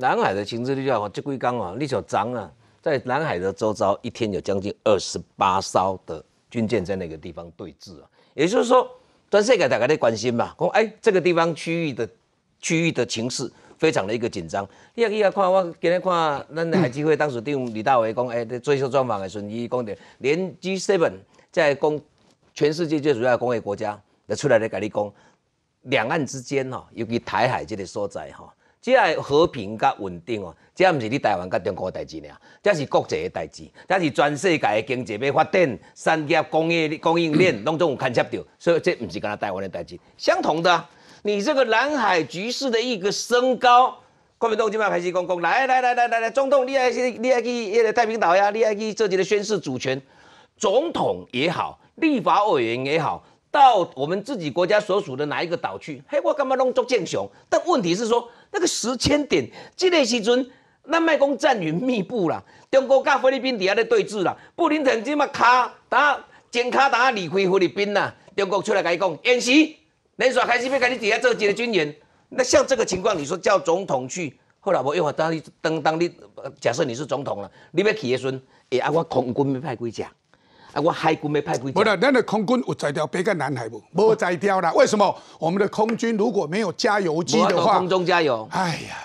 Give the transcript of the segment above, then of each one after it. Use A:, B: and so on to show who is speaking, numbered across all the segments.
A: 南海的情势就叫啊，这归刚啊，你小张啊，在南海的周遭，一天有将近二十八艘的军舰在那个地方对峙啊。也就是说，转写给大家的关心嘛，讲哎，这个地方区域的区域的情势非常的一个紧张。你要你要看我今天看，咱海基会当时定李大为讲哎，最新专访时候，怡讲的，连 G Seven 在攻全世界最主要工业国家，就出来来跟你讲，两岸之间哈，尤其台海这个所在哈。这和平、甲稳定哦，这毋是你台湾、噶中国代志俩，这是国际的代志，这是全世界的经济要发展、产业、工业供应链 拢总有牵扯着，所以这毋是干他台湾的代志，相同的，你这个南海局势的一个升高，国民党就嘛排始攻公来来来来来来，总统你害去你害去，也来太平岛呀，你害去，这里的宣示主权，总统也好，立法委员也好。到我们自己国家所属的哪一个岛去？嘿，我干嘛弄做剑雄？但问题是说，那个时间点，这年时尊，那麦攻战云密布了，中国跟菲律宾底下咧对峙了。布林肯这么卡达，剪卡打离开菲律宾啦，中国出来跟伊讲演习，连耍开始要赶你底下做几个军演。那像这个情况，你说叫总统去，后来我又会儿当地当地，假设你是总统了，你要去的时孙，哎啊，我空军派几
B: 只？我海军没派过去。不是，那的空军有在掉别个南海不？没在掉了，为什么？我们的空军如果没有加油机的话，空中加油。哎呀，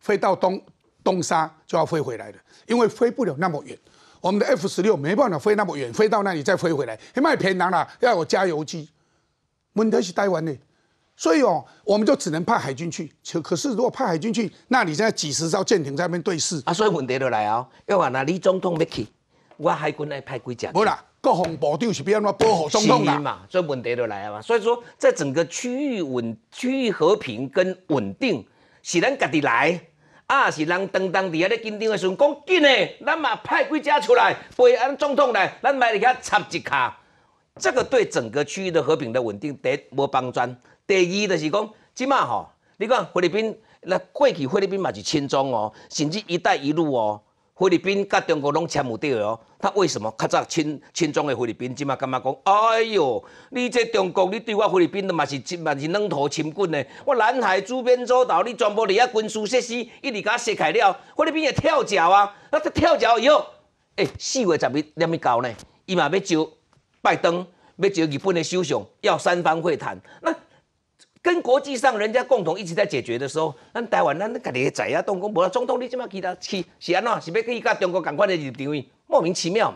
B: 飞到东东沙就要飞回来了，因为飞不了那么远。我们的 F 十六没办法飞那么远，飞到那里再飞回来，卖便宜了，要有加油机，问题是台湾的，所以哦，我们就只能派海军去。可可是如果派海军去，那你现在几十艘舰艇在那边对视。啊，所以问题就来哦，要话那李总统要去，我海军来派几只。不啦。各方部长是变安怎保护总统的？
A: 所以问题就来啊嘛。所以说，在整个区域稳、区域和平跟稳定，是咱家己来啊，是人当当地在紧张的时阵，讲紧的，咱嘛派几只出来陪安总统来，咱卖伫遐插一脚。这个对整个区域的和平的稳定第一无帮助。第二就是讲，即马吼，你看菲律宾，那过去菲律宾嘛是轻中哦，甚至“一带一路”哦。菲律宾甲中国拢签唔到哦。他为什么？他早亲侵占的菲律宾，即马感觉讲？哎哟，你这中国，你对我菲律宾都嘛是嘛是两土亲棍呢？我南海周边诸岛，你全部在遐军事设施，一直甲我卸开了，菲律宾也跳脚啊！那跳脚以后，哎，四月十一点么到呢？伊嘛要招拜登，要招日本的首相，要三方会谈。那跟国际上人家共同一直在解决的时候，咱台湾咱自己仔动工，姑博总统你怎么给他去？是安怎？是不要可以甲中国赶快的入定位？莫名其妙。